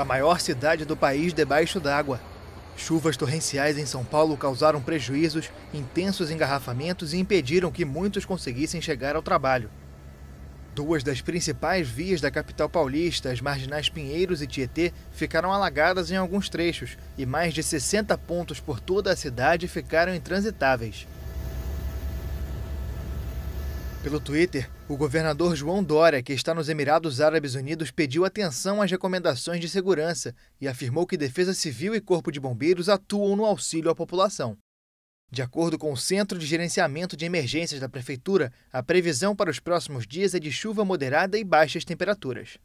a maior cidade do país debaixo d'água. Chuvas torrenciais em São Paulo causaram prejuízos, intensos engarrafamentos e impediram que muitos conseguissem chegar ao trabalho. Duas das principais vias da capital paulista, as marginais Pinheiros e Tietê, ficaram alagadas em alguns trechos e mais de 60 pontos por toda a cidade ficaram intransitáveis. Pelo Twitter, o governador João Dória, que está nos Emirados Árabes Unidos, pediu atenção às recomendações de segurança e afirmou que Defesa Civil e Corpo de Bombeiros atuam no auxílio à população. De acordo com o Centro de Gerenciamento de Emergências da Prefeitura, a previsão para os próximos dias é de chuva moderada e baixas temperaturas.